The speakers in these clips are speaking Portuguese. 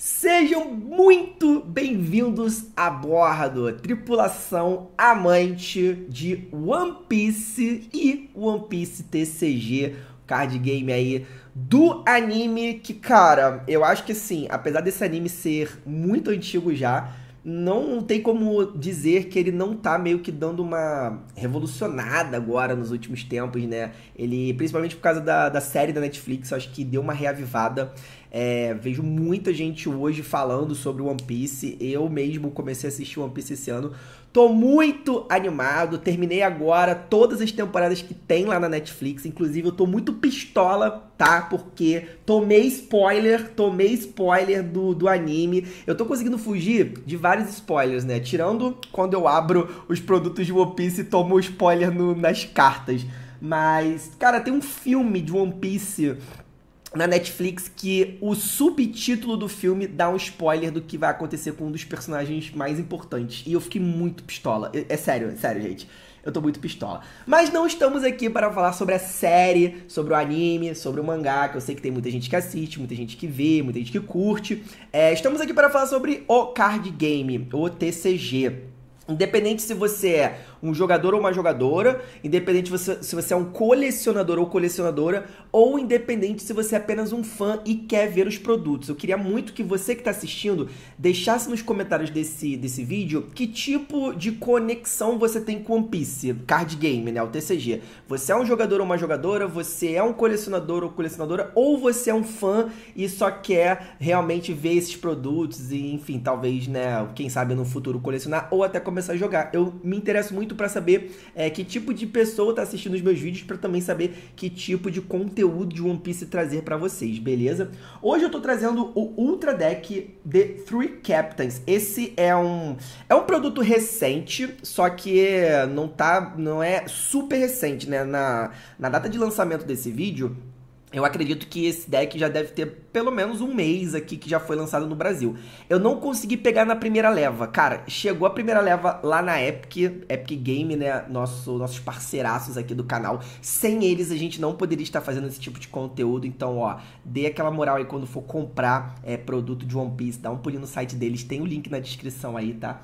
Sejam muito bem-vindos a bordo, tripulação amante de One Piece e One Piece TCG, card game aí do anime que, cara, eu acho que assim, apesar desse anime ser muito antigo já, não tem como dizer que ele não tá meio que dando uma revolucionada agora nos últimos tempos, né? Ele, principalmente por causa da, da série da Netflix, acho que deu uma reavivada. É, vejo muita gente hoje falando sobre One Piece. Eu mesmo comecei a assistir One Piece esse ano. Tô muito animado. Terminei agora todas as temporadas que tem lá na Netflix. Inclusive, eu tô muito pistola, tá? Porque tomei spoiler, tomei spoiler do, do anime. Eu tô conseguindo fugir de vários spoilers, né? Tirando quando eu abro os produtos de One Piece e tomo spoiler no, nas cartas. Mas, cara, tem um filme de One Piece na Netflix que o subtítulo do filme dá um spoiler do que vai acontecer com um dos personagens mais importantes. E eu fiquei muito pistola. É, é sério, é sério, gente. Eu tô muito pistola. Mas não estamos aqui para falar sobre a série, sobre o anime, sobre o mangá, que eu sei que tem muita gente que assiste, muita gente que vê, muita gente que curte. É, estamos aqui para falar sobre o card game, o TCG. Independente se você é um jogador ou uma jogadora, independente se você é um colecionador ou colecionadora, ou independente se você é apenas um fã e quer ver os produtos. Eu queria muito que você que está assistindo deixasse nos comentários desse, desse vídeo que tipo de conexão você tem com One Piece, card game, né? O TCG. Você é um jogador ou uma jogadora, você é um colecionador ou colecionadora, ou você é um fã e só quer realmente ver esses produtos e, enfim, talvez, né, quem sabe no futuro colecionar ou até começar a jogar. Eu me interesso muito muito para saber é, que tipo de pessoa tá assistindo os meus vídeos, para também saber que tipo de conteúdo de One Piece trazer para vocês, beleza? Hoje eu tô trazendo o Ultra Deck The Three Captains. Esse é um é um produto recente, só que não tá não é super recente, né? Na, na data de lançamento desse vídeo, eu acredito que esse deck já deve ter pelo menos um mês aqui que já foi lançado no Brasil. Eu não consegui pegar na primeira leva. Cara, chegou a primeira leva lá na Epic, Epic Game, né? Nosso, nossos parceiraços aqui do canal. Sem eles a gente não poderia estar fazendo esse tipo de conteúdo. Então, ó, dê aquela moral aí quando for comprar é, produto de One Piece. Dá um pulinho no site deles, tem o link na descrição aí, tá?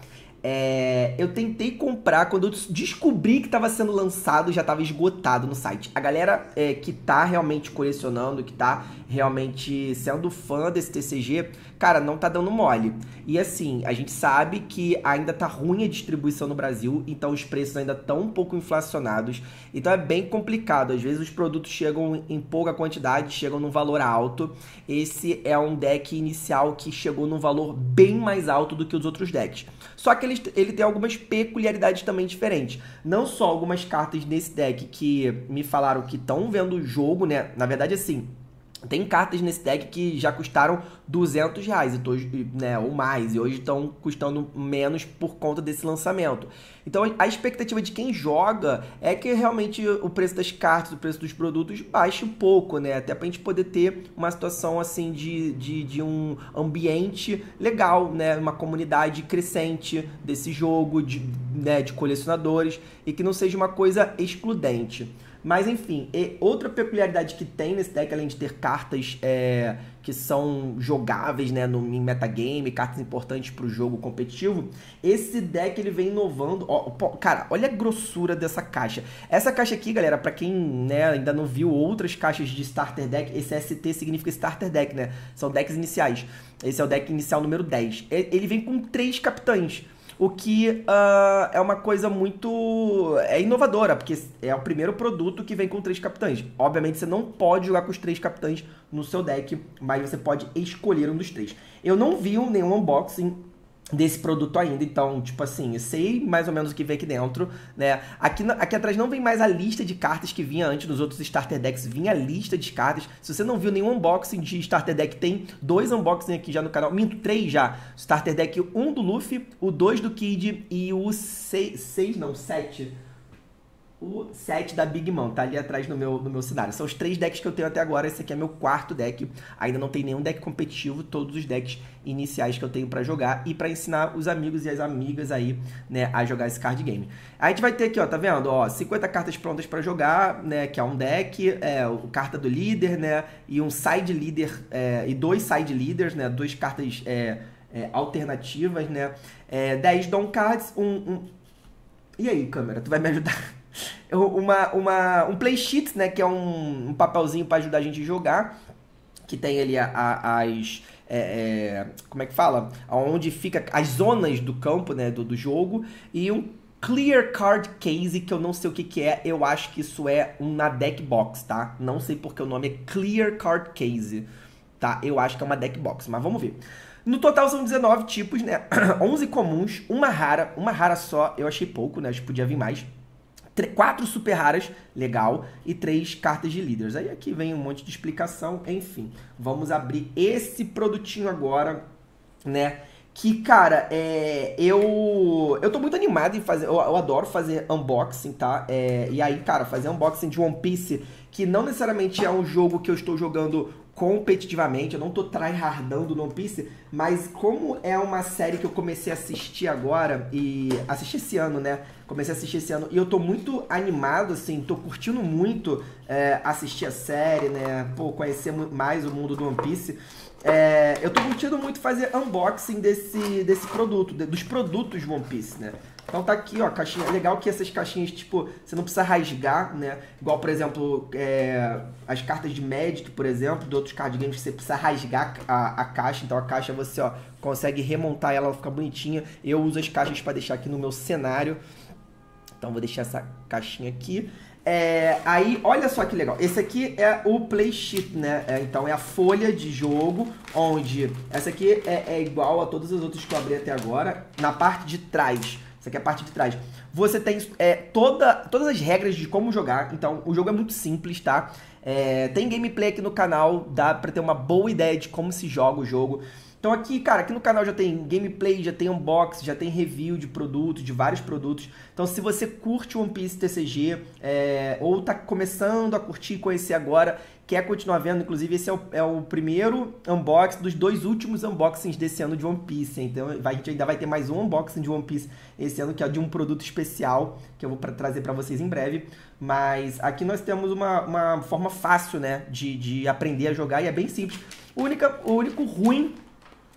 É, eu tentei comprar, quando eu descobri que estava sendo lançado, já estava esgotado no site. A galera é, que tá realmente colecionando, que tá realmente sendo fã desse TCG, cara, não tá dando mole. E assim, a gente sabe que ainda tá ruim a distribuição no Brasil, então os preços ainda estão um pouco inflacionados. Então é bem complicado. Às vezes os produtos chegam em pouca quantidade, chegam num valor alto. Esse é um deck inicial que chegou num valor bem mais alto do que os outros decks. Só que ele ele tem algumas peculiaridades também diferentes. Não só algumas cartas nesse deck que me falaram que estão vendo o jogo, né? Na verdade, assim, tem cartas nesse deck que já custaram 200 reais e tô, né, ou mais, e hoje estão custando menos por conta desse lançamento. Então a expectativa de quem joga é que realmente o preço das cartas, o preço dos produtos baixe um pouco, né? Até pra gente poder ter uma situação assim de, de, de um ambiente legal, né? Uma comunidade crescente desse jogo, de, né, de colecionadores, e que não seja uma coisa excludente. Mas enfim, outra peculiaridade que tem nesse deck, além de ter cartas é, que são jogáveis né, no, em metagame, cartas importantes para o jogo competitivo, esse deck ele vem inovando. Ó, pô, cara, olha a grossura dessa caixa. Essa caixa aqui, galera, para quem né, ainda não viu outras caixas de starter deck, esse ST significa starter deck, né? São decks iniciais. Esse é o deck inicial número 10. Ele vem com três capitães o que uh, é uma coisa muito é inovadora, porque é o primeiro produto que vem com três capitães. Obviamente você não pode jogar com os três capitães no seu deck, mas você pode escolher um dos três. Eu não vi nenhum unboxing desse produto ainda. Então, tipo assim, eu sei mais ou menos o que vem aqui dentro, né? Aqui, aqui atrás não vem mais a lista de cartas que vinha antes nos outros Starter Decks, vinha a lista de cartas. Se você não viu nenhum unboxing de Starter Deck, tem dois unboxings aqui já no canal, minto, três já. Starter Deck 1 um do Luffy, o 2 do Kid e o 6, não, 7 o 7 da Big Mom, tá ali atrás no meu, no meu cenário. São os três decks que eu tenho até agora, esse aqui é meu quarto deck. Ainda não tem nenhum deck competitivo, todos os decks iniciais que eu tenho para jogar e para ensinar os amigos e as amigas aí, né, a jogar esse card game. A gente vai ter aqui, ó, tá vendo? Ó, 50 cartas prontas para jogar, né, que é um deck, é, o carta do líder, né, e um side leader, é, e dois side leaders, né, duas cartas... É, é, alternativas, né? É, 10 down cards, um, um... E aí, câmera, tu vai me ajudar? uma, uma, um play sheet, né? Que é um, um papelzinho para ajudar a gente a jogar. Que tem ali a, a, as. É, é, como é que fala? Onde fica as zonas do campo, né? Do, do jogo. E um Clear Card Case, que eu não sei o que, que é, eu acho que isso é uma deck box, tá? Não sei porque o nome é Clear Card Case, tá? Eu acho que é uma deck box, mas vamos ver. No total são 19 tipos, né? 11 comuns, uma rara, uma rara só, eu achei pouco, né? Acho que podia vir mais quatro super raras, legal, e três cartas de líderes. Aí aqui vem um monte de explicação, enfim. Vamos abrir esse produtinho agora, né? Que, cara, é, eu eu tô muito animado em fazer, eu, eu adoro fazer unboxing, tá? É, e aí, cara, fazer unboxing de One Piece, que não necessariamente é um jogo que eu estou jogando competitivamente, eu não tô tryhardando no One Piece, mas como é uma série que eu comecei a assistir agora e assisti esse ano, né? Comecei a assistir esse ano e eu tô muito animado, assim, tô curtindo muito é, assistir a série, né? Pô, conhecer mais o mundo do One Piece. É, eu tô curtindo muito fazer unboxing desse, desse produto, de, dos produtos One Piece, né? Então tá aqui, ó, caixinha. É legal que essas caixinhas, tipo, você não precisa rasgar, né? Igual, por exemplo, é, as cartas de médico, por exemplo, de outros card games, você precisa rasgar a, a caixa. Então a caixa você, ó, consegue remontar ela, ela fica bonitinha. Eu uso as caixas para deixar aqui no meu cenário. Então vou deixar essa caixinha aqui. É, aí, olha só que legal. Esse aqui é o play sheet, né? É, então é a folha de jogo, onde essa aqui é, é igual a todas as outras que eu abri até agora, na parte de trás que aqui é a parte de trás. Você tem é, toda, todas as regras de como jogar. Então, o jogo é muito simples, tá? É, tem gameplay aqui no canal, dá pra ter uma boa ideia de como se joga o jogo. Então aqui, cara, aqui no canal já tem gameplay, já tem unbox, já tem review de produtos, de vários produtos. Então se você curte One Piece TCG é, ou tá começando a curtir e conhecer agora, quer continuar vendo, inclusive esse é o, é o primeiro unboxing dos dois últimos unboxings desse ano de One Piece. Então vai, a gente ainda vai ter mais um unboxing de One Piece esse ano, que é de um produto especial, que eu vou pra, trazer para vocês em breve. Mas aqui nós temos uma, uma forma fácil, né, de, de aprender a jogar e é bem simples. O, única, o único ruim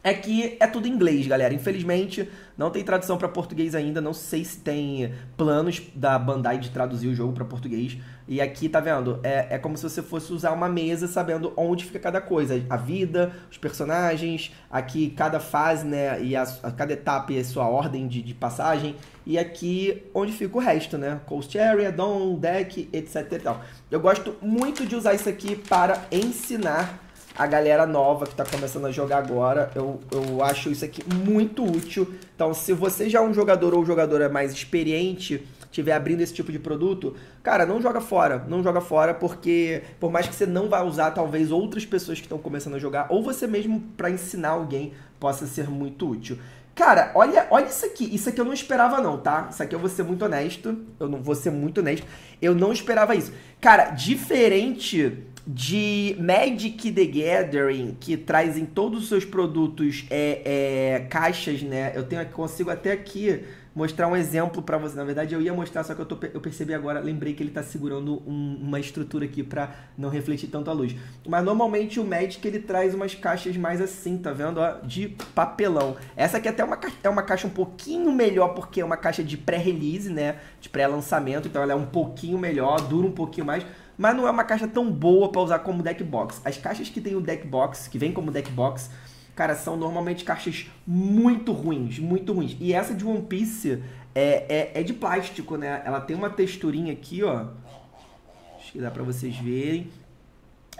é que é tudo em inglês, galera. Infelizmente, não tem tradução para português ainda. Não sei se tem planos da Bandai de traduzir o jogo para português. E aqui, tá vendo? É, é como se você fosse usar uma mesa sabendo onde fica cada coisa. A vida, os personagens, aqui cada fase, né? E a, a cada etapa e a sua ordem de, de passagem. E aqui onde fica o resto, né? Coast Area, Dawn, Deck, etc e tal. Eu gosto muito de usar isso aqui para ensinar a galera nova que está começando a jogar agora. Eu, eu acho isso aqui muito útil. Então, se você já é um jogador ou jogadora mais experiente, tiver abrindo esse tipo de produto, cara, não joga fora. Não joga fora, porque por mais que você não vá usar, talvez outras pessoas que estão começando a jogar, ou você mesmo para ensinar alguém, possa ser muito útil. Cara, olha, olha isso aqui. Isso aqui eu não esperava, não, tá? Isso aqui eu vou ser muito honesto. Eu não vou ser muito honesto. Eu não esperava isso. Cara, diferente de Magic the Gathering, que traz em todos os seus produtos é, é, caixas, né? Eu tenho, consigo até aqui mostrar um exemplo para você. Na verdade, eu ia mostrar, só que eu, tô, eu percebi agora, lembrei que ele está segurando um, uma estrutura aqui para não refletir tanto a luz. Mas normalmente o Magic ele traz umas caixas mais assim, tá vendo? Ó, de papelão. Essa aqui é até é uma, é uma caixa um pouquinho melhor, porque é uma caixa de pré-release, né? De pré-lançamento, então ela é um pouquinho melhor, dura um pouquinho mais mas não é uma caixa tão boa para usar como deck box. As caixas que tem o deck box, que vem como deck box, cara, são normalmente caixas muito ruins, muito ruins. E essa de One Piece é, é, é de plástico, né? Ela tem uma texturinha aqui, ó. Acho que dá pra vocês verem.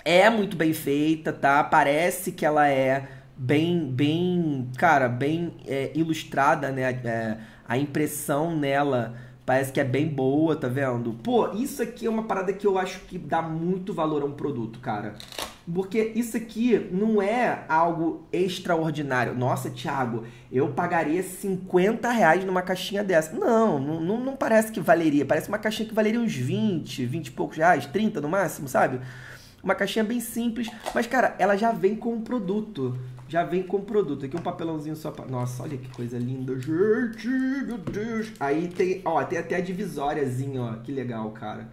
É muito bem feita, tá? Parece que ela é bem, bem, cara, bem é, ilustrada, né? É, a impressão nela Parece que é bem boa, tá vendo? Pô, isso aqui é uma parada que eu acho que dá muito valor a um produto, cara. Porque isso aqui não é algo extraordinário. Nossa, Thiago, eu pagaria 50 reais numa caixinha dessa. Não, não, não parece que valeria. Parece uma caixinha que valeria uns 20, 20 e poucos reais, 30 no máximo, sabe? Uma caixinha bem simples, mas cara, ela já vem com um produto já vem com produto. Aqui um papelãozinho só pra... Nossa, olha que coisa linda, gente, meu Deus. Aí tem, ó, tem até a divisóriazinha, ó, que legal, cara.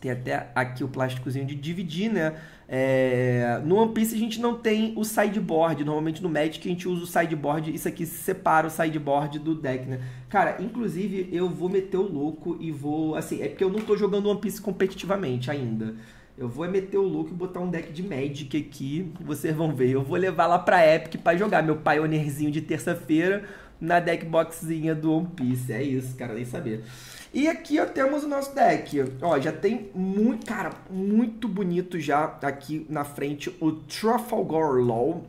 Tem até aqui o plásticozinho de dividir, né? É... No One Piece a gente não tem o sideboard. Normalmente no Magic a gente usa o sideboard. Isso aqui separa o sideboard do deck, né? Cara, inclusive eu vou meter o louco e vou... Assim, é porque eu não tô jogando One Piece competitivamente ainda. Eu vou meter o louco e botar um deck de Magic aqui, vocês vão ver. Eu vou levar lá pra Epic para jogar meu Pioneerzinho de terça-feira na deck boxzinha do One Piece. É isso, cara, nem saber. E aqui ó, temos o nosso deck. Ó, já tem muito, cara, muito bonito já aqui na frente o Trafalgar Law.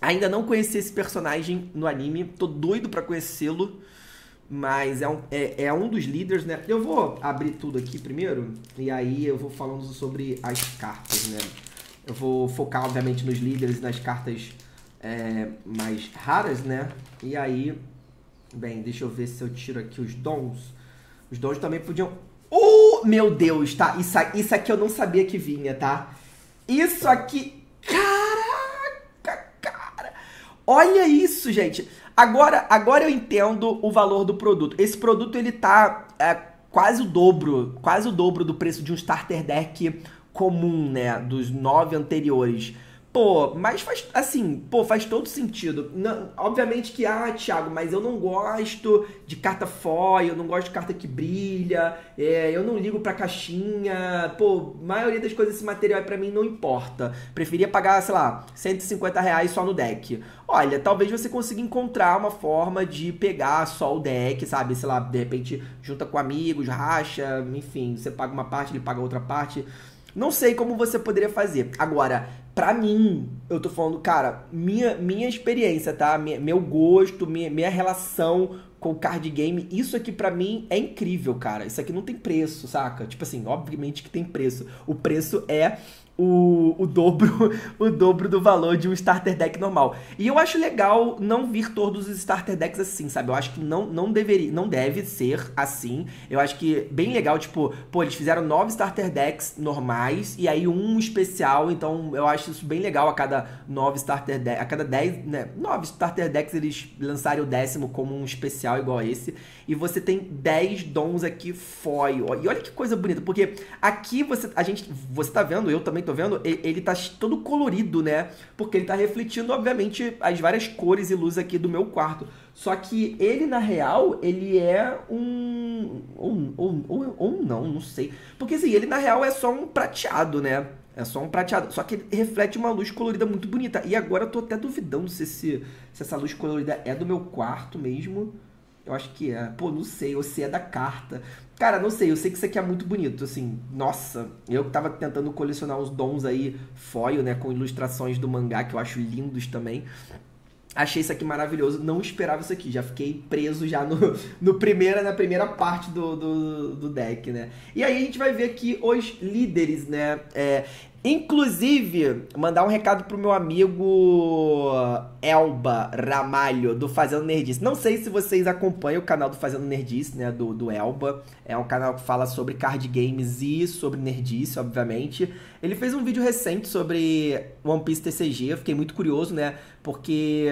Ainda não conheci esse personagem no anime, tô doido para conhecê-lo mas é um, é, é um dos líderes, né? Eu vou abrir tudo aqui primeiro, e aí eu vou falando sobre as cartas, né? Eu vou focar, obviamente, nos líderes e nas cartas é, mais raras, né? E aí, bem, deixa eu ver se eu tiro aqui os dons. Os dons também podiam... Oh, meu Deus, tá? Isso, isso aqui eu não sabia que vinha, tá? Isso aqui... Caraca, cara! Olha isso, gente! Agora, agora eu entendo o valor do produto. Esse produto ele tá é, quase o dobro, quase o dobro do preço de um starter deck comum, né, dos nove anteriores. Pô, mas faz assim, pô, faz todo sentido. Não, obviamente que, ah, Thiago, mas eu não gosto de carta foil, eu não gosto de carta que brilha, é, eu não ligo pra caixinha. Pô, maioria das coisas desse material é para mim não importa. Preferia pagar, sei lá, 150 reais só no deck. Olha, talvez você consiga encontrar uma forma de pegar só o deck, sabe? Sei lá, de repente junta com amigos, racha, enfim, você paga uma parte, ele paga outra parte. Não sei como você poderia fazer. Agora, Pra mim, eu tô falando, cara, minha, minha experiência, tá? Minha, meu gosto, minha, minha relação com o card game, isso aqui para mim é incrível, cara. Isso aqui não tem preço, saca? Tipo assim, obviamente que tem preço. O preço é o, o dobro o dobro do valor de um starter deck normal. E eu acho legal não vir todos os starter decks assim, sabe? Eu acho que não, não deveria, não deve ser assim. Eu acho que bem legal, tipo, pô, eles fizeram nove starter decks normais e aí um especial, então eu acho isso bem legal a cada nove starter decks, a cada dez, né, nove starter decks eles lançarem o décimo como um especial igual a esse. E você tem dez dons aqui foil. E olha que coisa bonita, porque aqui você a gente você tá vendo, eu também tô tô vendo, ele tá todo colorido, né? Porque ele tá refletindo, obviamente, as várias cores e luz aqui do meu quarto. Só que ele, na real, ele é um. Ou, ou, ou, ou não, não sei. Porque assim, ele na real é só um prateado, né? É só um prateado. Só que ele reflete uma luz colorida muito bonita. E agora eu tô até duvidando se, esse, se essa luz colorida é do meu quarto mesmo. Eu acho que é. Pô, não sei, ou se é da carta. Cara, não sei, eu sei que isso aqui é muito bonito, assim. Nossa, eu tava tentando colecionar uns dons aí, foil, né, com ilustrações do mangá, que eu acho lindos também. Achei isso aqui maravilhoso, não esperava isso aqui, já fiquei preso já no, no primeira, na primeira parte do, do, do deck, né? E aí a gente vai ver aqui os líderes, né? É, Inclusive, mandar um recado pro meu amigo Elba Ramalho, do Fazendo Nerdice. Não sei se vocês acompanham o canal do Fazendo Nerdice, né? Do, do Elba. É um canal que fala sobre card games e sobre nerdice, obviamente. Ele fez um vídeo recente sobre One Piece TCG. Eu fiquei muito curioso, né? Porque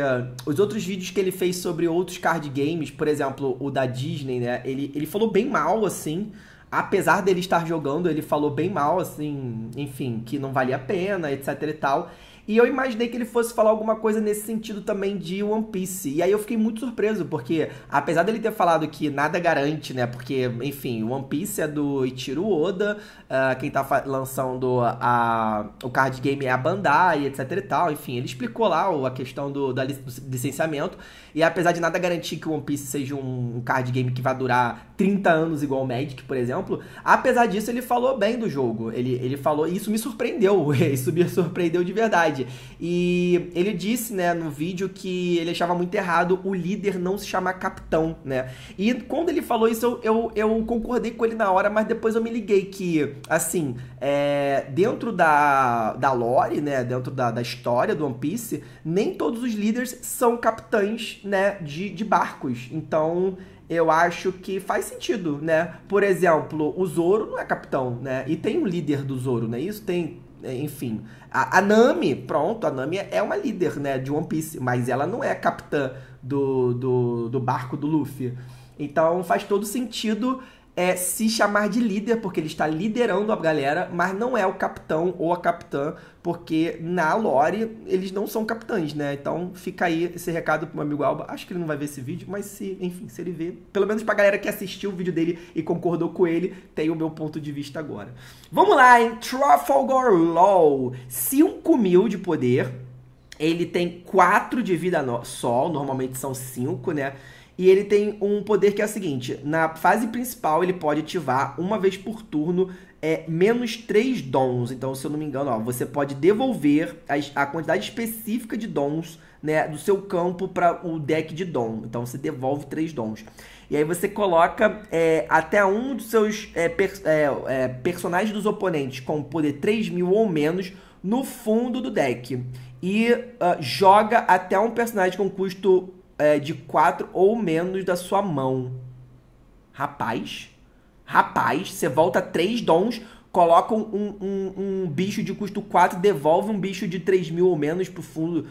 os outros vídeos que ele fez sobre outros card games, por exemplo, o da Disney, né? Ele, ele falou bem mal, assim apesar dele estar jogando, ele falou bem mal, assim, enfim, que não valia a pena, etc e tal. E eu imaginei que ele fosse falar alguma coisa nesse sentido também de One Piece. E aí eu fiquei muito surpreso, porque apesar dele ter falado que nada garante, né? Porque, enfim, One Piece é do Ichiro Oda, uh, quem tá lançando a, o card game é a Bandai, etc e tal. Enfim, ele explicou lá a questão do, do licenciamento. E apesar de nada garantir que One Piece seja um, card game que vai durar 30 anos igual o Magic, por exemplo, apesar disso ele falou bem do jogo. Ele, ele falou, e isso me surpreendeu, isso me surpreendeu de verdade. E ele disse, né, no vídeo que ele achava muito errado o líder não se chamar capitão, né? E quando ele falou isso, eu, eu, eu concordei com ele na hora, mas depois eu me liguei que, assim, é, dentro da, da lore, né, dentro da, da história do One Piece, nem todos os líderes são capitães, né, de, de barcos. Então, eu acho que faz sentido, né? Por exemplo, o Zoro não é capitão, né? E tem um líder do Zoro, né? Isso tem, é, enfim. A, a Nami, pronto, a Nami é uma líder, né? De One Piece, mas ela não é capitã do, do, do barco do Luffy. Então faz todo sentido é se chamar de líder, porque ele está liderando a galera, mas não é o capitão ou a capitã, porque na lore eles não são capitães, né? Então fica aí esse recado pro meu amigo Alba. Acho que ele não vai ver esse vídeo, mas se, enfim, se ele ver, pelo menos pra galera que assistiu o vídeo dele e concordou com ele, tem o meu ponto de vista agora. Vamos lá, hein? Trafalgar Law. 5 mil de poder. Ele tem 4 de vida no... só, normalmente são 5, né? E ele tem um poder que é o seguinte: na fase principal, ele pode ativar uma vez por turno é menos 3 dons. Então, se eu não me engano, ó, você pode devolver a, a quantidade específica de dons né, do seu campo para o deck de dom. Então, você devolve 3 dons. E aí você coloca é, até um dos seus é, per, é, é personagens dos oponentes com poder 3 mil ou menos no fundo do deck. E uh, joga até um personagem com custo é, de 4 ou menos da sua mão. Rapaz, rapaz, você volta 3 dons, coloca um, um, um bicho de custo 4, devolve um bicho de 3 mil ou menos pro fundo.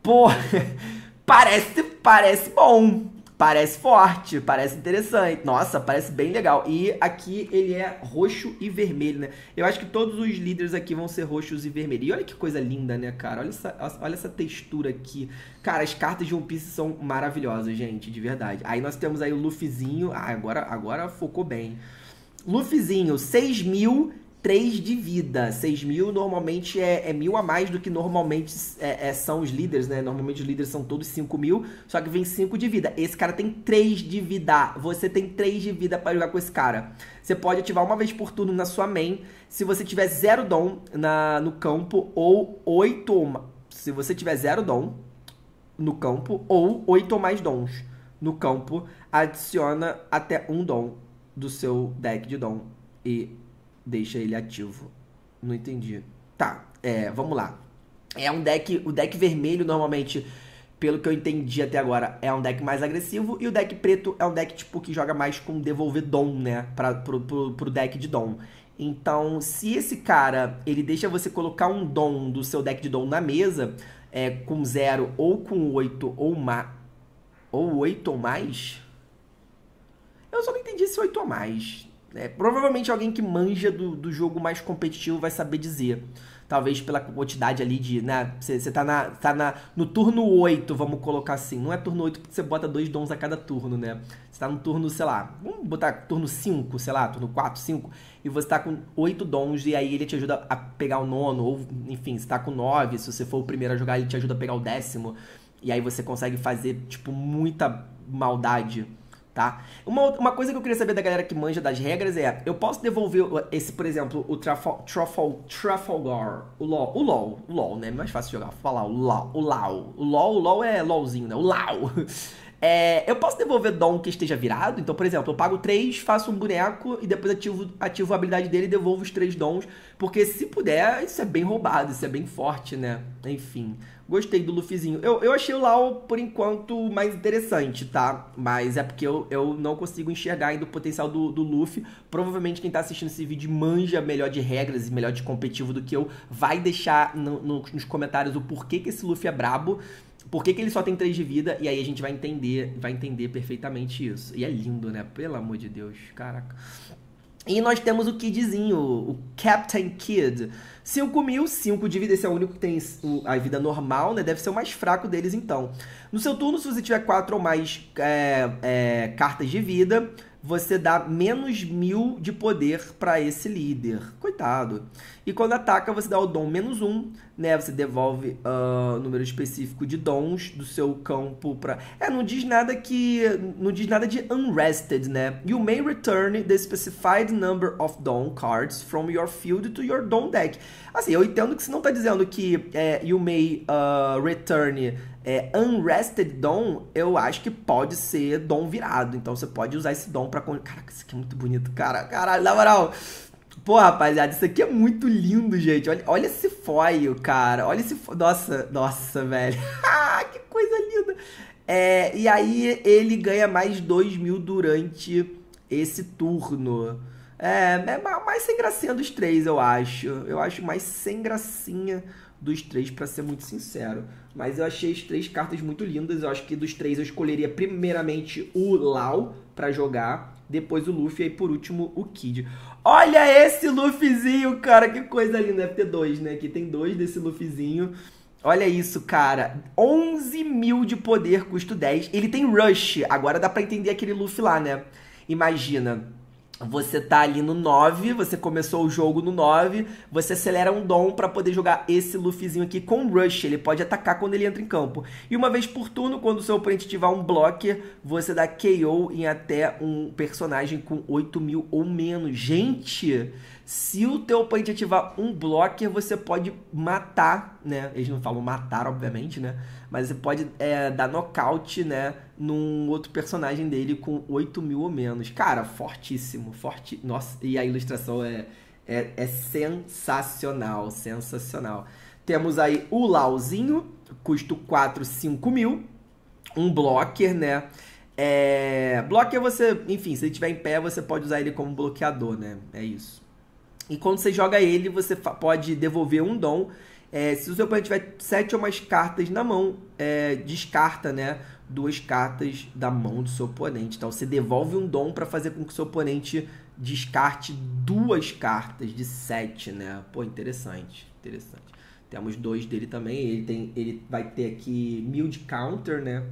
Pô, parece, parece bom. Parece forte, parece interessante. Nossa, parece bem legal. E aqui ele é roxo e vermelho, né? Eu acho que todos os líderes aqui vão ser roxos e vermelhos. E olha que coisa linda, né, cara? Olha essa, olha essa textura aqui. Cara, as cartas de One Piece são maravilhosas, gente, de verdade. Aí nós temos aí o Luffyzinho. Ah, agora, agora focou bem. Luffyzinho, 6 mil 3 de vida. 6 mil normalmente é, é, mil a mais do que normalmente é, é, são os líderes, né? Normalmente os líderes são todos 5 mil, só que vem 5 de vida. Esse cara tem 3 de vida. Você tem 3 de vida para jogar com esse cara. Você pode ativar uma vez por turno na sua main, se você tiver 0 dom na, no campo, ou 8 ou mais. Se você tiver 0 dom no campo, ou 8 ou mais dons no campo, adiciona até um dom do seu deck de dom e Deixa ele ativo. Não entendi. Tá, é, vamos lá. É um deck. O deck vermelho normalmente, pelo que eu entendi até agora, é um deck mais agressivo. E o deck preto é um deck tipo que joga mais com devolver dom, né? Pra, pro, pro, pro deck de dom. Então, se esse cara ele deixa você colocar um dom do seu deck de dom na mesa, é, com zero ou com oito ou, mais. ou oito ou mais. Eu só não entendi se oito ou mais. É, provavelmente alguém que manja do, do jogo mais competitivo vai saber dizer. Talvez pela quantidade ali de. Você né, tá, na, tá na, no turno 8, vamos colocar assim. Não é turno 8 porque você bota dois dons a cada turno, né? Você tá no turno, sei lá, vamos botar turno 5, sei lá, turno 4, 5, e você tá com oito dons, e aí ele te ajuda a pegar o nono, ou enfim, você tá com 9, se você for o primeiro a jogar, ele te ajuda a pegar o décimo. E aí você consegue fazer, tipo, muita maldade tá? Uma, uma coisa que eu queria saber da galera que manja das regras é, eu posso devolver esse, por exemplo, o truffle truffle Trafalgar, o LOL, o LOL, o LOL, né? Mais fácil jogar, falar o LOL, o LOL, o LOL, o LOL é LOLzinho, né? O LOL. É, eu posso devolver Dom que esteja virado? Então, por exemplo, eu pago 3, faço um boneco e depois ativo, ativo a habilidade dele e devolvo os 3 dons. Porque se puder, isso é bem roubado, isso é bem forte, né? Enfim. Gostei do Luffyzinho. Eu, eu achei o Lau, por enquanto, mais interessante, tá? Mas é porque eu, eu não consigo enxergar ainda o potencial do, do Luffy. Provavelmente quem tá assistindo esse vídeo manja melhor de regras e melhor de competitivo do que eu. Vai deixar no, no, nos comentários o porquê que esse Luffy é brabo. Por que, que ele só tem 3 de vida? E aí a gente vai entender, vai entender perfeitamente isso. E é lindo, né? Pelo amor de Deus, caraca. E nós temos o Kidzinho, o Captain Kid. 5 mil, 5 de vida, esse é o único que tem a vida normal, né? Deve ser o mais fraco deles, então. No seu turno, se você tiver 4 ou mais é, é, cartas de vida, você dá menos mil de poder para esse líder. Coitado. E quando ataca, você dá o dom menos um, né? Você devolve uh, número específico de dons do seu campo para. É, não diz nada que. Não diz nada de unrested, né? You may return the specified number of don cards from your field to your don deck. Assim, eu entendo que você não tá dizendo que é, you may uh, return é, Unrested Dom, eu acho que pode ser Dom virado. Então você pode usar esse Dom pra. Caraca, isso aqui é muito bonito, cara. Caralho, na moral. Pô, rapaziada, isso aqui é muito lindo, gente. Olha, olha esse foil, cara. Olha esse. foil. Nossa, nossa, velho. que coisa linda. É, e aí ele ganha mais 2 mil durante esse turno. É, é mais sem gracinha dos três, eu acho. Eu acho mais sem gracinha dos três, para ser muito sincero. Mas eu achei as três cartas muito lindas. Eu acho que dos três eu escolheria primeiramente o Lau para jogar, depois o Luffy e por último o Kid. Olha esse Luffyzinho, cara, que coisa linda. Deve ter dois, né? Aqui tem dois desse Luffyzinho. Olha isso, cara. 11 mil de poder, custo 10. Ele tem Rush. Agora dá pra entender aquele Luffy lá, né? Imagina. Você tá ali no 9, você começou o jogo no 9, você acelera um dom para poder jogar esse Luffyzinho aqui com Rush, ele pode atacar quando ele entra em campo. E uma vez por turno, quando o seu oponente tiver um blocker, você dá KO em até um personagem com 8 mil ou menos. Gente, se o teu oponente ativar um blocker, você pode matar, né? Eles não falam matar, obviamente, né? mas você pode é, dar nocaute, né, num outro personagem dele com 8 mil ou menos. Cara, fortíssimo, forte. Nossa, e a ilustração é, é, é sensacional, sensacional. Temos aí o Lauzinho, custo 4, 5 mil. Um blocker, né? É... Blocker você, enfim, se ele estiver em pé, você pode usar ele como bloqueador, né? É isso. E quando você joga ele, você pode devolver um dom é, se o seu oponente tiver sete ou mais cartas na mão, é, descarta, né? Duas cartas da mão do seu oponente. Então você devolve um dom para fazer com que o seu oponente descarte duas cartas de sete, né? Pô, interessante, interessante. Temos dois dele também. Ele, tem, ele vai ter aqui mil de counter, né?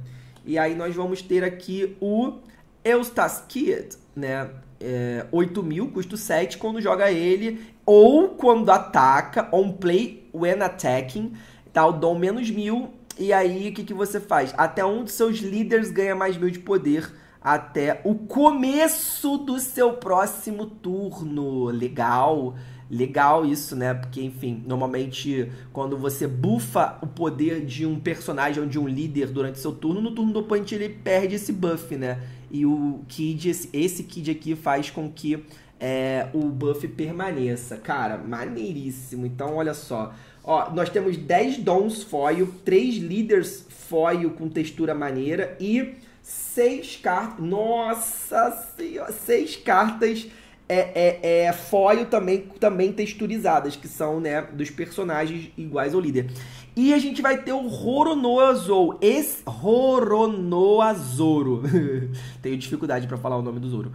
E aí nós vamos ter aqui o Eustace Kid, né? É, 8 mil, custo 7, quando joga ele, ou quando ataca, on play When Attacking, tá? O Dom menos mil. E aí, o que, que você faz? Até um dos seus líderes ganha mais mil de poder até o começo do seu próximo turno. Legal, legal isso, né? Porque, enfim, normalmente quando você bufa o poder de um personagem ou de um líder durante seu turno, no turno do oponente ele perde esse buff, né? E o Kid, esse, esse Kid aqui faz com que é, o buff permaneça. Cara, maneiríssimo. Então, olha só. Ó, nós temos 10 dons foil, 3 leaders foil com textura maneira e 6 cartas... Nossa senhora! 6 cartas é, é, é foil também, também texturizadas, que são né, dos personagens iguais ao líder. E a gente vai ter o Roronoazou. Esse Roronoazoro. Tenho dificuldade para falar o nome do Zoro.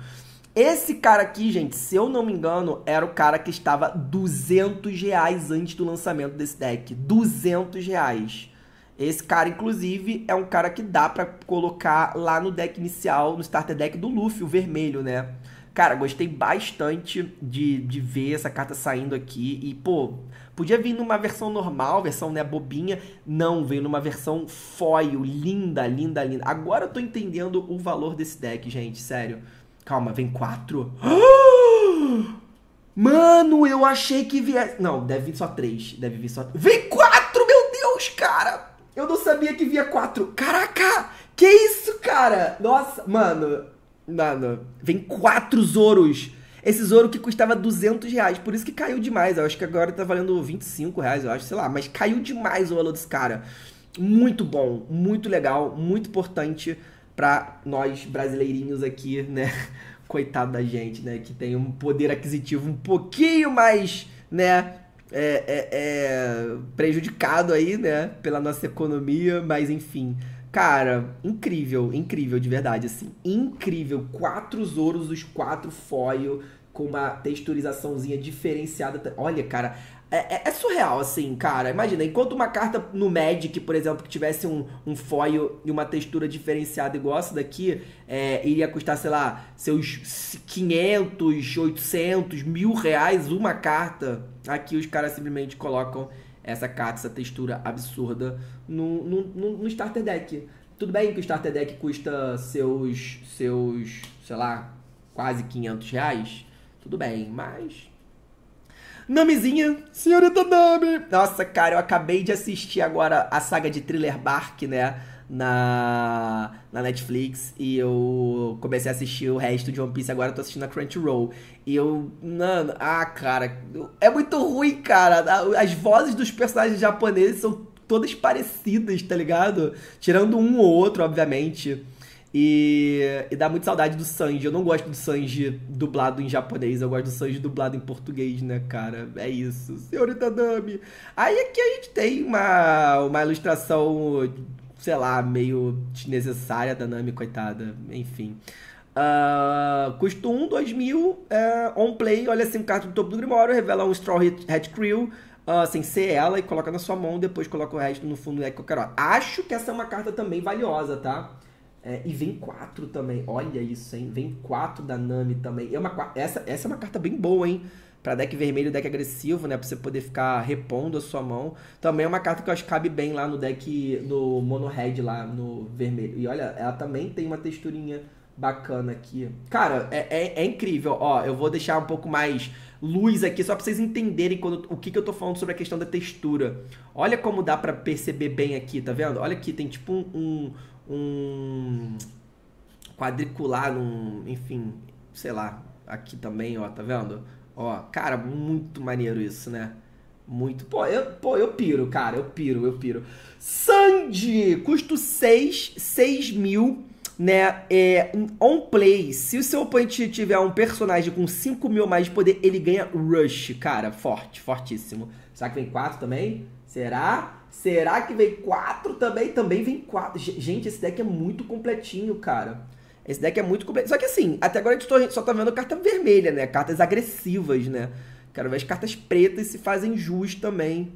Esse cara aqui, gente, se eu não me engano, era o cara que estava 200 reais antes do lançamento desse deck. 200 reais. Esse cara, inclusive, é um cara que dá para colocar lá no deck inicial, no starter deck do Luffy, o vermelho, né? Cara, gostei bastante de, de ver essa carta saindo aqui. E, pô, podia vir numa versão normal, versão, né, bobinha. Não, veio numa versão foil, linda, linda, linda. Agora eu tô entendendo o valor desse deck, gente, sério. Calma, vem quatro? Mano, eu achei que viesse. Não, deve vir só três. Deve vir só. Vem quatro, meu Deus, cara! Eu não sabia que via quatro. Caraca! Que isso, cara? Nossa, mano. Mano, vem quatro Zoros. Esse Zoro que custava 200 reais. Por isso que caiu demais. Eu acho que agora tá valendo 25 reais, eu acho, sei lá. Mas caiu demais o valor desse cara. Muito bom, muito legal, muito importante para nós brasileirinhos aqui, né? Coitado da gente, né? Que tem um poder aquisitivo um pouquinho mais, né? É, é, é prejudicado aí, né? Pela nossa economia, mas enfim. Cara, incrível, incrível de verdade, assim. Incrível. Quatro ouros os quatro foil, com uma texturizaçãozinha diferenciada. Olha, cara, é, é, é, surreal, assim, cara. Imagina, enquanto uma carta no Magic, por exemplo, que tivesse um, um foil e uma textura diferenciada igual essa daqui, é, iria custar, sei lá, seus 500, 800, mil reais uma carta. Aqui os caras simplesmente colocam essa carta, essa textura absurda no, no, no, Starter Deck. Tudo bem que o Starter Deck custa seus, seus sei lá, quase 500 reais. Tudo bem, mas Namizinha, senhorita Nami. Nossa, cara, eu acabei de assistir agora a saga de Thriller Bark, né? na, na Netflix e eu comecei a assistir o resto de One Piece, agora eu tô assistindo a Crunchyroll. E eu. Mano, ah, cara. É muito ruim, cara. As vozes dos personagens japoneses são todas parecidas, tá ligado? Tirando um ou outro, obviamente. E, e, dá muita saudade do Sanji. Eu não gosto do Sanji dublado em japonês, eu gosto do Sanji dublado em português, né, cara? É isso. Senhorita Dami. Aí aqui a gente tem uma, uma ilustração, sei lá, meio desnecessária da Nami, coitada. Enfim. Uh, custo 1, 2000, uh, on play, olha assim, carta do topo do Grimório, revela um Straw Hat Crew, uh, sem ser ela, e coloca na sua mão, depois coloca o resto no fundo do é que eu quero. Acho que essa é uma carta também valiosa, tá? É, e vem quatro também. Olha isso, hein? Vem quatro da Nami também. É uma, essa, essa é uma carta bem boa, hein? Pra deck vermelho, deck agressivo, né? Pra você poder ficar repondo a sua mão. Também é uma carta que eu acho que cabe bem lá no deck, no mono red lá, no vermelho. E olha, ela também tem uma texturinha bacana aqui. Cara, é, é, é incrível. Ó, eu vou deixar um pouco mais luz aqui, só pra vocês entenderem quando, o que, que eu tô falando sobre a questão da textura. Olha como dá pra perceber bem aqui, tá vendo? Olha aqui, tem tipo um, um um quadricular, num, enfim, sei lá, aqui também, ó, tá vendo? Ó, cara, muito maneiro isso, né? Muito. Pô, eu, pô, eu piro, cara. Eu piro, eu piro. Sandy! Custo 6, 6 mil, né? É, on play. Se o seu oponente tiver um personagem com 5 mil mais de poder, ele ganha rush, cara. Forte, fortíssimo. Será que vem 4 também? Será? Será que vem quatro também? Também vem quatro. Gente, esse deck é muito completinho, cara. Esse deck é muito completo. Só que assim, até agora a gente só tá vendo carta vermelha, né? Cartas agressivas, né? Quero ver as cartas pretas se fazem jus também.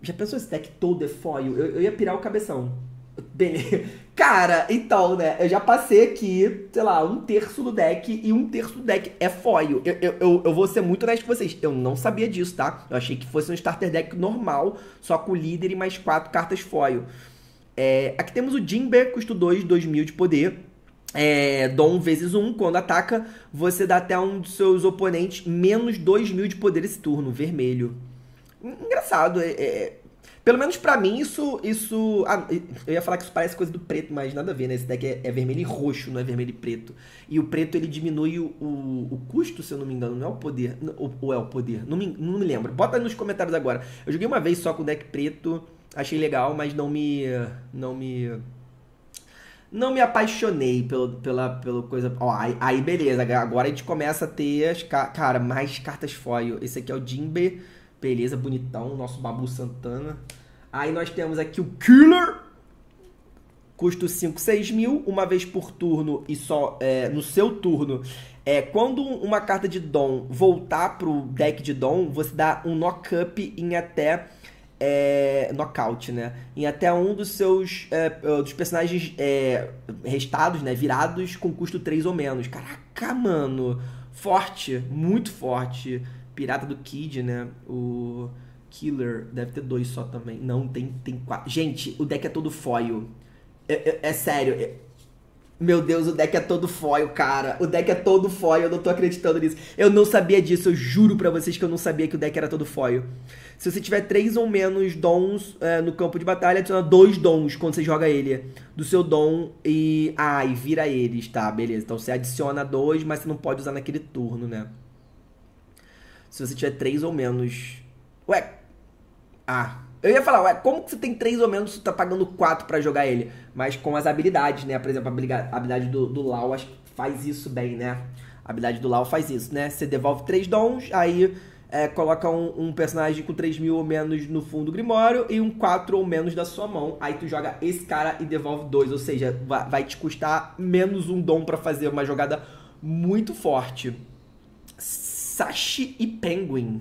Já pensou esse deck todo é foil? Eu, eu ia pirar o cabeção. Cara, então, né? Eu já passei aqui, sei lá, um terço do deck e um terço do deck é foil. Eu, eu, eu, eu vou ser muito honesto com vocês. Eu não sabia disso, tá? Eu achei que fosse um starter deck normal, só com líder e mais quatro cartas foil. É, aqui temos o Jimber, custo 2, 2 mil de poder. É, Dom vezes 1, um, quando ataca, você dá até um dos seus oponentes menos 2 mil de poder esse turno, vermelho. Engraçado, é, é, pelo menos para mim, isso. isso ah, eu ia falar que isso parece coisa do preto, mas nada a ver, né? Esse deck é, é vermelho e roxo, não é vermelho e preto. E o preto ele diminui o, o, o custo, se eu não me engano, não é o poder. Ou, ou é o poder? Não me, não me lembro. Bota aí nos comentários agora. Eu joguei uma vez só com o deck preto, achei legal, mas não me. Não me não me apaixonei pelo, pela, pela coisa. Ó, aí, aí beleza, agora a gente começa a ter as, cara, mais cartas foil. Esse aqui é o Jimber Beleza, bonitão, nosso Babu Santana. Aí nós temos aqui o Killer. Custo 5, 6 mil, uma vez por turno e só é, no seu turno. É, quando uma carta de Dom voltar pro deck de Dom, você dá um knock-up em até é, knockout, né? Em até um dos seus é, é dos personagens é, restados, né? Virados com custo 3 ou menos. Caraca, mano. Forte, muito forte. Pirata do Kid, né? O Killer, deve ter dois só também. Não, tem, tem quatro. Gente, o deck é todo foil. É, é, é sério. É... Meu Deus, o deck é todo foil, cara. O deck é todo foil, eu não tô acreditando nisso. Eu não sabia disso, eu juro pra vocês que eu não sabia que o deck era todo foil. Se você tiver três ou menos dons é, no campo de batalha, adiciona dois dons quando você joga ele. Do seu dom e. Ah, e vira eles, tá, beleza. Então você adiciona dois, mas você não pode usar naquele turno, né? se você tiver três ou menos. Ué. Ah. Eu ia falar, ué, como que você tem três ou menos se você tá pagando quatro para jogar ele? Mas com as habilidades, né? Por exemplo, a habilidade do, do Lau acho que faz isso bem, né? A habilidade do Lau faz isso, né? Você devolve três dons, aí é, coloca um, um, personagem com 3 mil ou menos no fundo do Grimório e um 4 ou menos da sua mão. Aí tu joga esse cara e devolve dois, ou seja, vai, vai te custar menos um dom para fazer uma jogada muito forte. Sashi e Penguin.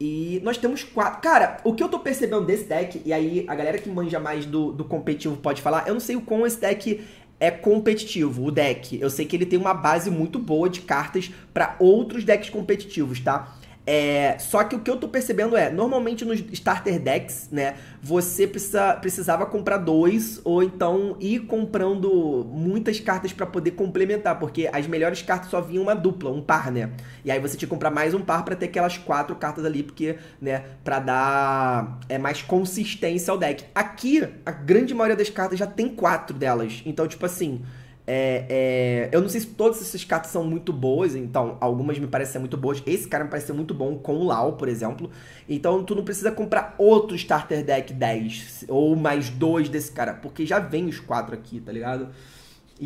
E nós temos quatro. Cara, o que eu tô percebendo desse deck, e aí a galera que manja mais do, do competitivo pode falar, eu não sei o quão esse deck é competitivo, o deck. Eu sei que ele tem uma base muito boa de cartas para outros decks competitivos, tá? É, só que o que eu tô percebendo é, normalmente nos starter decks, né, você precisa, precisava comprar dois ou então ir comprando muitas cartas para poder complementar, porque as melhores cartas só vinham uma dupla, um par, né? E aí você tinha que comprar mais um par para ter aquelas quatro cartas ali, porque, né, para dar é mais consistência ao deck. Aqui, a grande maioria das cartas já tem quatro delas. Então, tipo assim, é, é, eu não sei se todos esses cartas são muito boas, então algumas me parecem muito boas. Esse cara me pareceu muito bom com o Lau, por exemplo. Então tu não precisa comprar outro Starter Deck 10 ou mais dois desse cara, porque já vem os quatro aqui, tá ligado?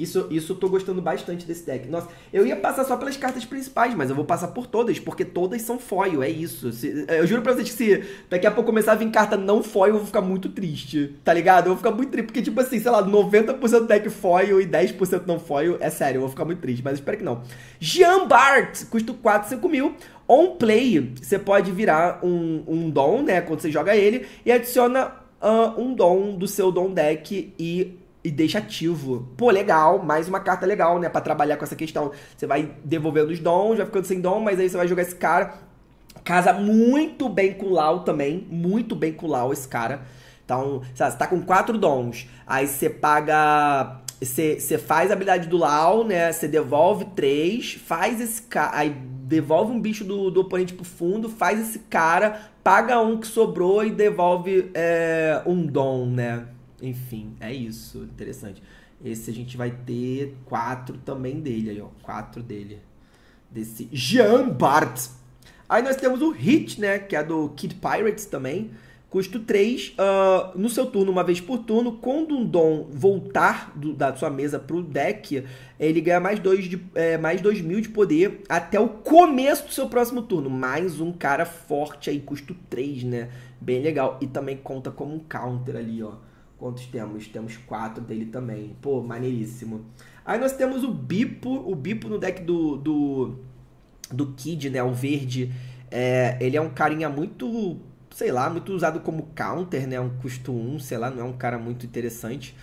Isso, isso tô gostando bastante desse deck. Nossa, eu ia passar só pelas cartas principais, mas eu vou passar por todas, porque todas são foil, é isso. Se, eu juro pra vocês que se daqui a pouco começar a vir carta não foil, eu vou ficar muito triste, tá ligado? Eu vou ficar muito triste, porque tipo assim, sei lá, 90% deck foil e 10% não foil, é sério, eu vou ficar muito triste, mas espero que não. Jean Bart, custo 4, 5 mil. On play, você pode virar um, um dom, né, quando você joga ele, e adiciona uh, um dom do seu dom deck e e deixa ativo. Pô, legal, mais uma carta legal, né? para trabalhar com essa questão. Você vai devolvendo os dons, vai ficando sem dom, mas aí você vai jogar esse cara. Casa muito bem com o Lau também. Muito bem com o Lau esse cara. Então, lá, você tá com quatro dons. Aí você paga. Você, você faz a habilidade do Lau, né? Você devolve três, faz esse cara. Aí devolve um bicho do, do oponente pro fundo, faz esse cara, paga um que sobrou e devolve é, um dom, né? Enfim, é isso. Interessante. Esse a gente vai ter quatro também dele aí, ó. Quatro dele. Desse Jean Bart. Aí nós temos o Hit, né? Que é do Kid Pirates também. Custo 3. Uh, ah, no seu turno, uma vez por turno, quando um dom voltar do, da sua mesa pro deck, ele ganha mais 2 é, mais dois mil de poder até o começo do seu próximo turno. Mais um cara forte aí, custo 3, né? Bem legal. E também conta como um counter ali, ó. Quantos temos? Temos quatro dele também. Pô, maneiríssimo. Aí nós temos o Bipo. O Bipo no deck do, do, do Kid, né? O verde. É, ele é um carinha muito, sei lá, muito usado como counter, né? Um custo 1, um, sei lá, não é um cara muito interessante.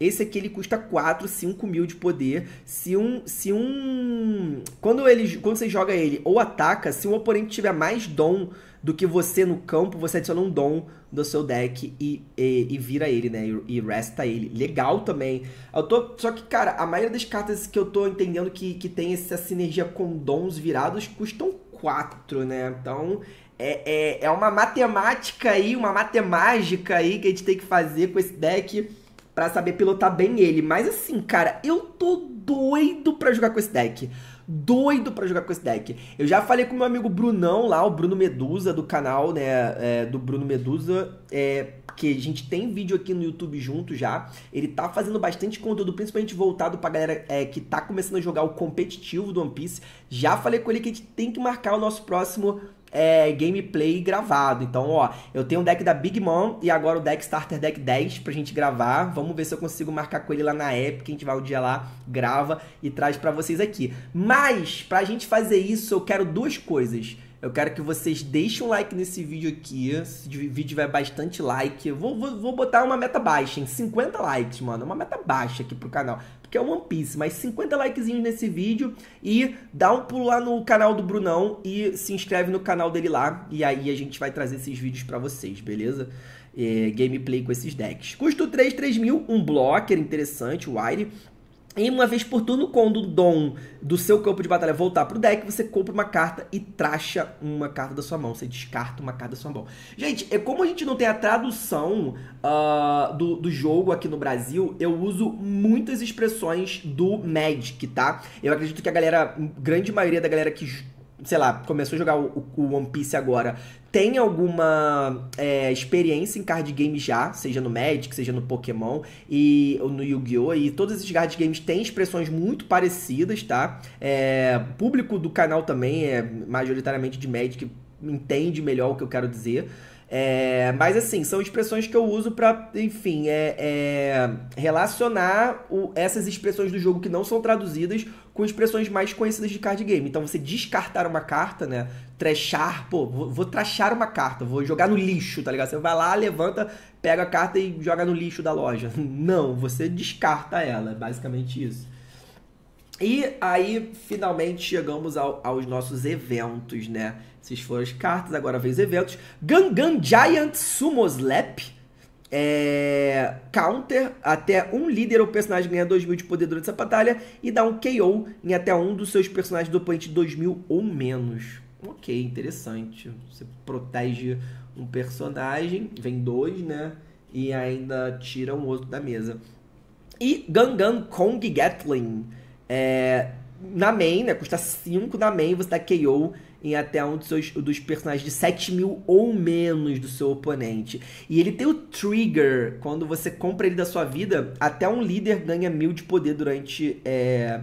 Esse aqui ele custa 4, 5 mil de poder. Se um. Se um. Quando, ele, quando você joga ele ou ataca, se um oponente tiver mais dom do que você no campo, você adiciona um dom do seu deck e, e, e vira ele, né? E, e, resta ele. Legal também. Eu tô. Só que, cara, a maioria das cartas que eu tô entendendo que, que tem essa sinergia com dons virados custam 4, né? Então. É, é, é uma matemática aí, uma matemágica aí que a gente tem que fazer com esse deck para saber pilotar bem ele. Mas assim, cara, eu tô doido para jogar com esse deck doido para jogar com esse deck. Eu já falei com meu amigo Brunão lá, o Bruno Medusa, do canal, né? É, do Bruno Medusa, é, que a gente tem vídeo aqui no YouTube junto já. Ele tá fazendo bastante conteúdo, principalmente voltado pra galera é, que tá começando a jogar o competitivo do One Piece. Já falei com ele que a gente tem que marcar o nosso próximo é, gameplay gravado. Então, ó, eu tenho o deck da Big Mom e agora o deck Starter Deck 10 pra gente gravar. Vamos ver se eu consigo marcar com ele lá na Epic. A gente vai o dia lá, grava e traz para vocês aqui. Mas, pra gente fazer isso, eu quero duas coisas. Eu quero que vocês deixem um like nesse vídeo aqui. Se o vídeo tiver bastante like. Vou, vou, vou botar uma meta baixa, hein? 50 likes, mano. Uma meta baixa aqui pro canal que é One Piece. Mas 50 likezinhos nesse vídeo e dá um pulo lá no canal do Brunão e se inscreve no canal dele lá. E aí a gente vai trazer esses vídeos para vocês, beleza? É, gameplay com esses decks. Custo 3, 3 mil, um blocker interessante, wire. E uma vez por turno, quando o dom do seu campo de batalha voltar pro deck, você compra uma carta e tracha uma carta da sua mão. Você descarta uma carta da sua mão. Gente, é como a gente não tem a tradução uh, do, do jogo aqui no Brasil, eu uso muitas expressões do Magic, tá? Eu acredito que a galera, grande maioria da galera que sei lá, começou a jogar o, o One Piece agora, tem alguma é, experiência em card game já, seja no Magic, seja no Pokémon e no Yu-Gi-Oh! E todos esses card games têm expressões muito parecidas, tá? É, público do canal também é majoritariamente de Magic, entende melhor o que eu quero dizer. É, mas assim, são expressões que eu uso para, enfim, é, é, relacionar o, essas expressões do jogo que não são traduzidas com expressões mais conhecidas de card game. Então você descartar uma carta, né? Trechar, pô, vou, vou trachar uma carta, vou jogar no lixo, tá ligado? Você vai lá, levanta, pega a carta e joga no lixo da loja. Não, você descarta ela, é basicamente isso. E aí, finalmente, chegamos ao, aos nossos eventos, né? Esses foram as cartas, agora vem os eventos. Gangan Giant Sumo Slap é, counter até um líder ou personagem ganhar 2000 de poder durante essa batalha e dá um KO em até um dos seus personagens do oponente 2000 ou menos. Ok, interessante. Você protege um personagem, vem dois, né? E ainda tira um outro da mesa. E Gangan Kong Gatling. É, na main, né? Custa 5 na main, você dá KO em até um dos, seus, dos personagens de 7 mil ou menos do seu oponente. E ele tem o trigger, quando você compra ele da sua vida, até um líder ganha mil de poder durante. É,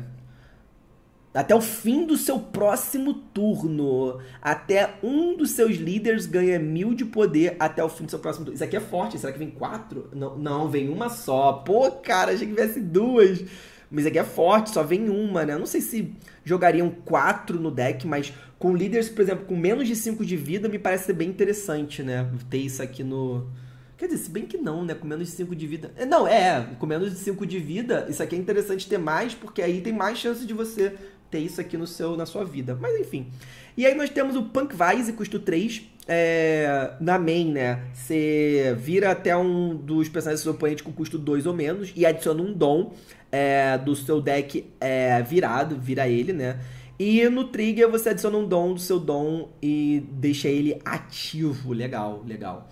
até o fim do seu próximo turno. Até um dos seus líderes ganha mil de poder até o fim do seu próximo turno. Isso aqui é forte. Será que vem quatro? Não, não vem uma só. Pô, cara, achei que viesse duas. Mas aqui é forte, só vem uma, né? não sei se jogariam quatro no deck, mas com líderes, por exemplo, com menos de 5 de vida, me parece ser bem interessante, né? Ter isso aqui no. Quer dizer, se bem que não, né? Com menos de 5 de vida. É, não, é, com menos de 5 de vida, isso aqui é interessante ter mais, porque aí tem mais chance de você ter isso aqui no seu, na sua vida. Mas enfim. E aí nós temos o Punk Vise, custo 3. É, na main, né? Você vira até um dos personagens do seu oponente com custo 2 ou menos e adiciona um dom é, do seu deck é, virado, vira ele, né? E no trigger você adiciona um dom do seu dom e deixa ele ativo. Legal, legal.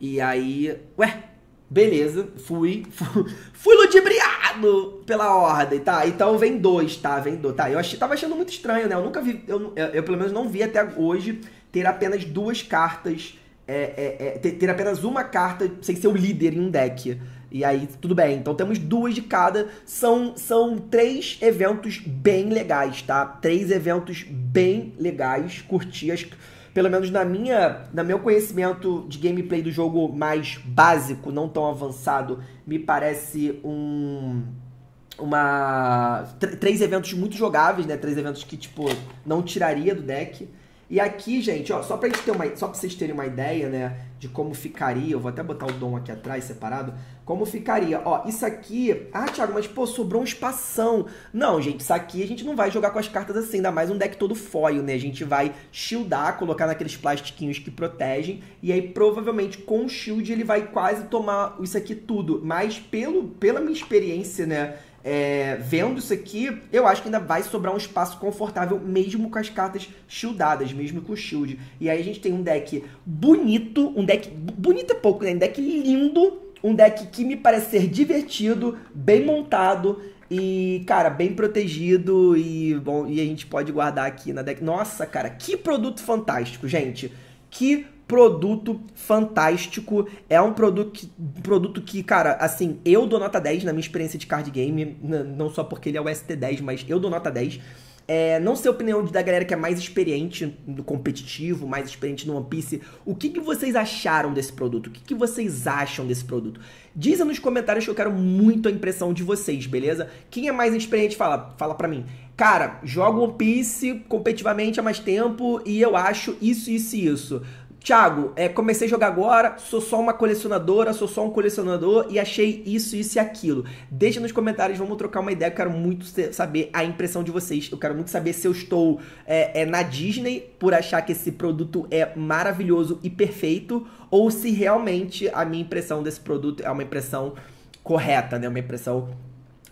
E aí, ué, beleza, fui, fui, fui ludibriado pela ordem, tá? Então vem dois, tá? Vem dois, tá? Eu achei tava achando muito estranho, né? Eu nunca vi, eu, eu, eu pelo menos não vi até hoje ter apenas duas cartas, é, é, é, ter, ter apenas uma carta sem ser o líder em um deck. E aí, tudo bem. Então temos duas de cada. São, são três eventos bem legais, tá? Três eventos bem legais. Curti as. Pelo menos na minha, na meu conhecimento de gameplay do jogo mais básico, não tão avançado, me parece um uma três eventos muito jogáveis, né? Três eventos que tipo não tiraria do deck. E aqui, gente, ó, só pra, gente ter uma, só pra vocês terem uma ideia, né, de como ficaria, eu vou até botar o dom aqui atrás, separado, como ficaria. Ó, isso aqui, ah, Thiago, mas pô, sobrou um espação. Não, gente, isso aqui a gente não vai jogar com as cartas assim, ainda mais um deck todo foil, né? A gente vai shieldar, colocar naqueles plastiquinhos que protegem, e aí provavelmente com o shield ele vai quase tomar isso aqui tudo. Mas pelo, pela minha experiência, né, é, vendo isso aqui, eu acho que ainda vai sobrar um espaço confortável, mesmo com as cartas shieldadas, mesmo com o shield. E aí a gente tem um deck bonito, um deck bonito é pouco, né? Um deck lindo, um deck que me parece ser divertido, bem montado, e, cara, bem protegido e bom, e a gente pode guardar aqui na deck. Nossa, cara, que produto fantástico, gente. Que produto fantástico. É um produto que, produto que, cara, assim, eu dou nota 10 na minha experiência de card game, não só porque ele é o ST10, mas eu dou nota 10. É, não sei a opinião da galera que é mais experiente no competitivo, mais experiente no One Piece. O que, que vocês acharam desse produto? O que, que vocês acham desse produto? Dizem nos comentários que eu quero muito a impressão de vocês, beleza? Quem é mais experiente, fala, fala pra mim. Cara, jogo One Piece competitivamente há mais tempo e eu acho isso, isso e isso. Thiago, é, comecei a jogar agora, sou só uma colecionadora, sou só um colecionador e achei isso, isso e aquilo. Deixa nos comentários, vamos trocar uma ideia. Eu quero muito saber a impressão de vocês. Eu quero muito saber se eu estou é, é, na Disney por achar que esse produto é maravilhoso e perfeito ou se realmente a minha impressão desse produto é uma impressão correta, né? Uma impressão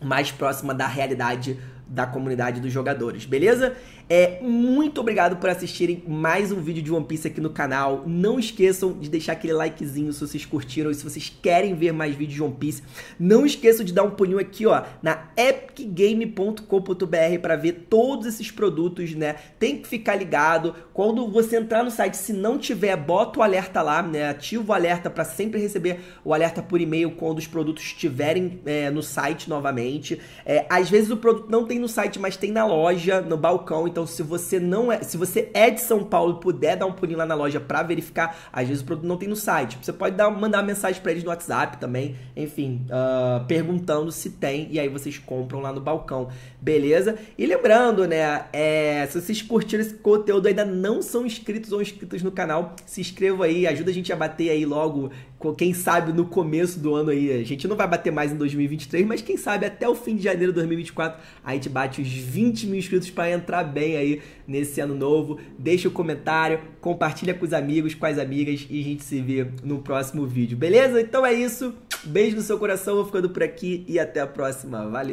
mais próxima da realidade da comunidade dos jogadores, beleza? É, muito obrigado por assistirem mais um vídeo de One Piece aqui no canal. Não esqueçam de deixar aquele likezinho se vocês curtiram e se vocês querem ver mais vídeos de One Piece. Não esqueçam de dar um pulinho aqui, ó, na epicgame.com.br para ver todos esses produtos, né? Tem que ficar ligado. Quando você entrar no site, se não tiver, bota o alerta lá, né? Ativa o alerta para sempre receber o alerta por e-mail quando os produtos estiverem é, no site novamente. É, às vezes o produto não tem tem no site, mas tem na loja, no balcão. Então, se você não é, se você é de São Paulo, puder dar um pulinho lá na loja para verificar, às vezes o produto não tem no site. Você pode dar, mandar mensagem para eles no WhatsApp também, enfim, uh, perguntando se tem e aí vocês compram lá no balcão, beleza? E lembrando, né, é, se vocês curtiram esse conteúdo ainda não são inscritos ou inscritas no canal, se inscreva aí, ajuda a gente a bater aí logo quem sabe no começo do ano aí, a gente não vai bater mais em 2023, mas quem sabe até o fim de janeiro de 2024 a gente bate os 20 mil inscritos para entrar bem aí nesse ano novo. Deixa o um comentário, compartilha com os amigos, com as amigas e a gente se vê no próximo vídeo, beleza? Então é isso, beijo no seu coração, vou ficando por aqui e até a próxima. Valeu!